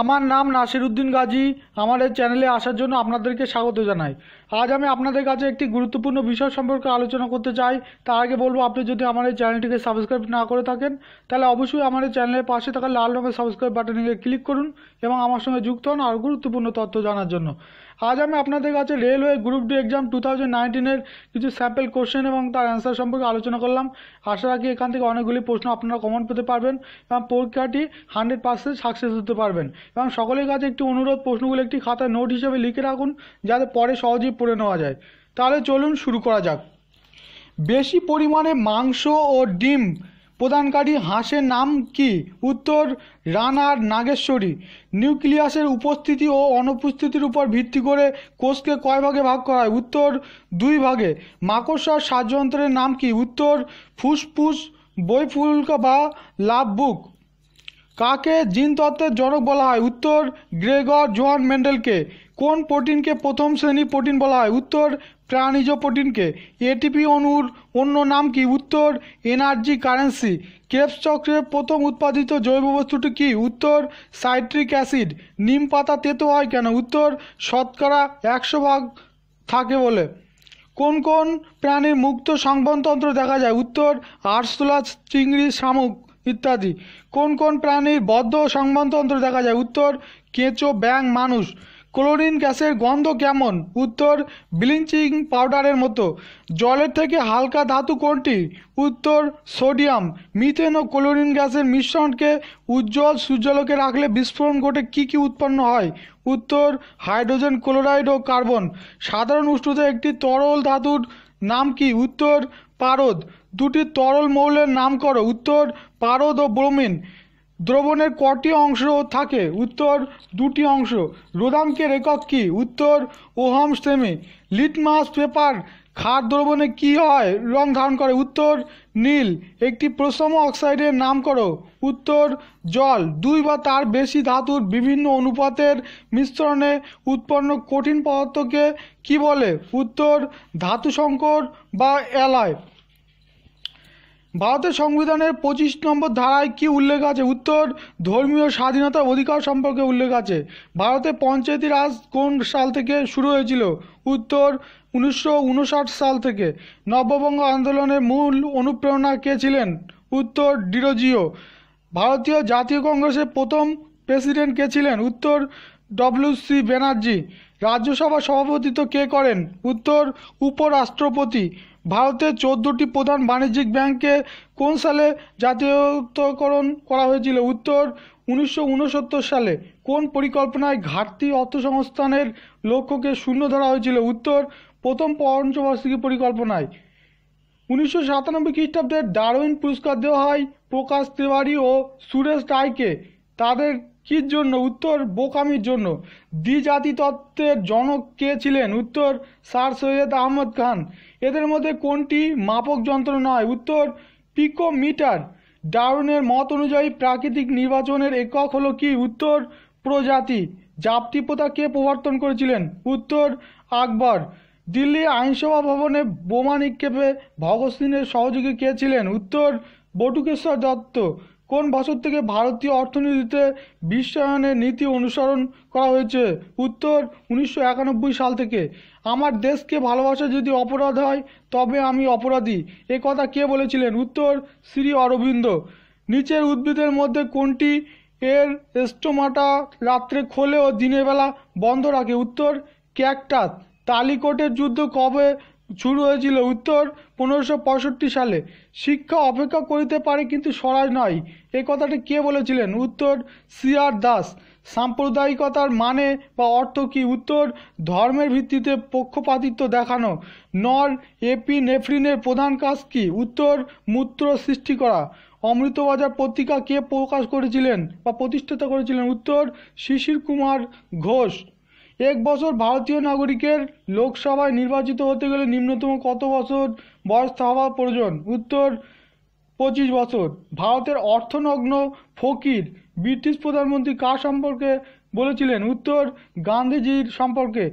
আমার নাম নাসির উদ্দিন গাজী আমার এই চ্যানেলে আসার জন্য আপনাদেরকে স্বাগত জানাই আজ আমি আপনাদের কাছে একটি গুরুত্বপূর্ণ বিষয় সম্পর্কে আলোচনা করতে চাই তার আগে বলবো আপনি যদি আমার এই চ্যানেলটিকে সাবস্ক্রাইব না করে থাকেন তাহলে অবশ্যই আমার এই চ্যানেলের পাশে থাকা লাল রঙের সাবস্ক্রাইব বাটনে ক্লিক করুন এবং আমার সঙ্গে যুক্ত হন আর গুরুত্বপূর্ণ তথ্য জানার জন্য আজ আমি আপনাদের কাছে railway group D exam two thousand নাইনটিনের কিছু স্যাম্পেল কোশ্চেন এবং তার অ্যান্সার সম্পর্কে আলোচনা করলাম আশা রাখি এখান থেকে অনেকগুলি প্রশ্ন আপনারা কমন পেতে পারবেন এবং পরীক্ষাটি হান্ড্রেড পার্সেন্ট সাকসেস হতে পারবেন এবং সকলের কাছে একটি অনুরোধ প্রশ্নগুলো একটি খাতায় নোট হিসেবে লিখে রাখুন যাতে পরে সহজেই পড়ে নেওয়া যায় তাহলে চলুন শুরু করা যাক বেশি পরিমাণে মাংস ও ডিম প্রদানকারী হাঁসের নাম কি উত্তর রানার নাগেশ্বরী নিউক্লিয়াসের উপস্থিতি ও অনুপস্থিতির উপর ভিত্তি করে কোষকে কয় ভাগে ভাগ করা হয় উত্তর দুই ভাগে মাকড়সার সাজযন্ত্রের নাম কি উত্তর ফুসফুস বইফুলকা বা লাভ বুক কাকে জিনতত্ত্বের জনক বলা হয় উত্তর গ্রেগর জোহান মেন্ডেলকে কোন প্রোটিনকে প্রথম শ্রেণী প্রোটিন বলা হয় উত্তর প্রাণীজ প্রোটিনকে এটিপি অনুর অন্য নাম কি উত্তর এনার্জি কারেন্সি কেপস চক্রের প্রথম উৎপাদিত জৈব বস্তুটি কি উত্তর সাইট্রিক অ্যাসিড নিম পাতা তেতো হয় কেন উত্তর শতকরা একশো ভাগ থাকে বলে কোন কোন প্রাণীর মুক্ত সংবনতন্ত্র দেখা যায় উত্তর আরশোলা চিংড়ি শামুক ইত্যাদি কোন কোন প্রাণীর বদ্ধ সংবনতন্ত্র দেখা যায় উত্তর কেঁচো ব্যাং মানুষ ক্লোরিন গ্যাসের গন্ধ কেমন উত্তর ব্লিচিং পাউডারের মতো জলের থেকে হালকা ধাতু কোনটি উত্তর সোডিয়াম মিথেন ও ক্লোরিন গ্যাসের মিশ্রণকে উজ্জ্বল সূর্যালোকে রাখলে বিস্ফোরণ ঘটে কি কি উৎপন্ন হয় উত্তর হাইড্রোজেন ক্লোরাইড ও কার্বন সাধারণ উষ্ণতা একটি তরল ধাতুর নাম কি উত্তর পারদ দুটি তরল মৌলের নাম করো উত্তর পারদ ও ব্রোমিন দ্রবণের কটি অংশ থাকে উত্তর দুটি অংশ রোদাঙ্কের একক কি উত্তর ওহম সেমি লিটমাস পেপার খাদ দ্রবণে কি হয় রং ধারণ করে উত্তর নীল একটি প্রসম অক্সাইডের নাম করো উত্তর জল দুই বা তার বেশি ধাতুর বিভিন্ন অনুপাতের মিশ্রণে উৎপন্ন কঠিন পদার্থকে কি বলে উত্তর ধাতু সংকর বা অ্যালয় ভারতের সংবিধানের পঁচিশ নম্বর ধারায় কি উল্লেখ আছে উত্তর ধর্মীয় স্বাধীনতা অধিকার সম্পর্কে উল্লেখ আছে ভারতে পঞ্চায়েতি রাজ কোন সাল থেকে শুরু হয়েছিল উত্তর উনিশশো সাল থেকে নববঙ্গ আন্দোলনের মূল অনুপ্রেরণা কে ছিলেন উত্তর ডিরোজিও ভারতীয় জাতীয় কংগ্রেসের প্রথম প্রেসিডেন্ট কে ছিলেন উত্তর ডব্লিউ সি ব্যানার্জি রাজ্যসভা সভাপতিত্ব কে করেন উত্তর উপরাষ্ট্রপতি ভারতের চোদ্দোটি প্রধান বাণিজ্যিক ব্যাংকে কোন সালে জাতীয়তকরণ করা হয়েছিল উত্তর উনিশশো সালে কোন পরিকল্পনায় ঘাটতি অর্থসংস্থানের লক্ষ্যকে শূন্য ধরা হয়েছিল উত্তর প্রথম পঞ্চবার্ষিকী পরিকল্পনায় উনিশশো সাতানব্বই খ্রিস্টাব্দে ডারউইন পুরস্কার দেওয়া হয় প্রকাশ তিওয়ারি ও সুরেশ রায়কে তাদের কির জন্য উত্তর বোকামির জন্য দ্বিজাতিতত্ত্বের জনক কে ছিলেন উত্তর স্যার সৈয়দ আহমদ খান এদের মধ্যে কোনটি মাপক যন্ত্র নয় উত্তর পিকোমিটার ডারুনের মত অনুযায়ী প্রাকৃতিক নির্বাচনের একক হলো কি উত্তর প্রজাতি জাপ্তি কে প্রবর্তন করেছিলেন উত্তর আকবর দিল্লি আইনসভা ভবনে বোমা নিক্ষেপে ভগৎ সিংয়ের সহযোগী কে ছিলেন উত্তর বটুকেশ্বর দত্ত কোন বছর থেকে ভারতীয় অর্থনীতিতে বিশ্বায়নের নীতি অনুসরণ করা হয়েছে উত্তর উনিশশো সাল থেকে আমার দেশকে ভালোবাসা যদি অপরাধ হয় তবে আমি অপরাধী এ কথা কে বলেছিলেন উত্তর শ্রী অরবিন্দ নিচের উদ্ভিদের মধ্যে কোনটি এর স্টোমাটা রাত্রে খোলে ও দিনের বেলা বন্ধ রাখে উত্তর ক্যাকটাস তালিকোটের যুদ্ধ কবে শুরু হয়েছিল উত্তর পনেরোশো পঁয়ষট্টি সালে শিক্ষা অপেক্ষা করিতে পারে কিন্তু সরাই নয় এ কথাটি কে বলেছিলেন উত্তর সিআর দাস সাম্প্রদায়িকতার মানে বা অর্থ কি উত্তর ধর্মের ভিত্তিতে পক্ষপাতিত্ব দেখানো নর এপি নেফরিনের প্রধান কাজ কি উত্তর মূত্র সৃষ্টি করা অমৃতবাজার পত্রিকা কে প্রকাশ করেছিলেন বা প্রতিষ্ঠাতা করেছিলেন উত্তর শিশির কুমার ঘোষ এক বছর ভারতীয় নাগরিকের লোকসভায় নির্বাচিত হতে গেলে নিম্নতম কত বছর বয়স হওয়া প্রয়োজন উত্তর পঁচিশ বছর ভারতের অর্থনগ্ন ফকির ব্রিটিশ প্রধানমন্ত্রী কার সম্পর্কে বলেছিলেন উত্তর গান্ধীজির সম্পর্কে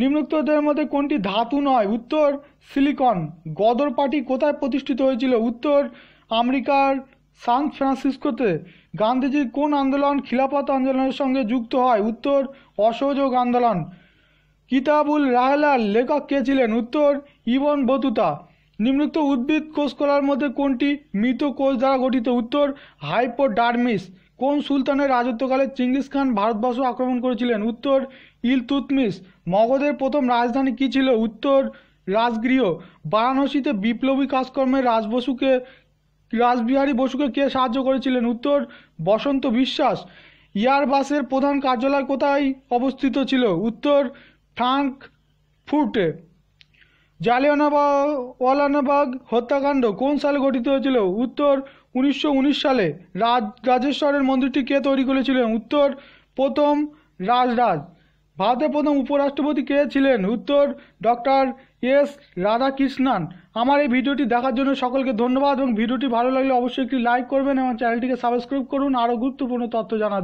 নিম্নোক্তদের মধ্যে কোনটি ধাতু নয় উত্তর সিলিকন গদর পার্টি কোথায় প্রতিষ্ঠিত হয়েছিল উত্তর আমেরিকার সান ফ্রান্সিসকোতে গান্ধীজি কোন আন্দোলন খিলাফত আন্দোলনের সঙ্গে যুক্ত হয় উত্তর অসহযোগ আন্দোলন কিতাবুল রাহলাল লেখক কে ছিলেন উত্তর ইবন বতুতা নিম্নলিখিত উদ্ভিদ কোষকলার মধ্যে কোনটি মৃত কোষ দ্বারা গঠিত উত্তর হাইপোডার্মিস কোন সুলতানের রাজত্বকালে চিঙ্গিস খান ভারতবর্ষ আক্রমণ করেছিলেন উত্তর ইলতুতমিস মগধের প্রথম রাজধানী কী ছিল উত্তর রাজগৃহ বারাণসীতে বিপ্লবী কাজকর্মে রাজবসুকে রাসবিহারী বসুকে কে সাহায্য করেছিলেন উত্তর বসন্ত বিশ্বাস ইয়ারবাসের প্রধান কার্যালয় কোথায় অবস্থিত ছিল উত্তর ফ্রাঙ্ক ফুটে জালিয়ানাবাগ হত্যাকাণ্ড কোন সালে গঠিত হয়েছিল উত্তর উনিশশো সালে রাজ রাজেশ্বরের মন্দিরটি কে তৈরি করেছিলেন উত্তর প্রথম রাজরাজ ভারতের প্রথম উপরাষ্ট্রপতি কে ছিলেন উত্তর ডক্টর এস রাধাকৃষ্ণান আমার এই ভিডিওটি দেখার জন্য সকলকে ধন্যবাদ এবং ভিডিওটি ভালো লাগলে অবশ্যই একটি লাইক করবেন এবং চ্যানেলটিকে সাবস্ক্রাইব করুন আরও গুরুত্বপূর্ণ তথ্য জানার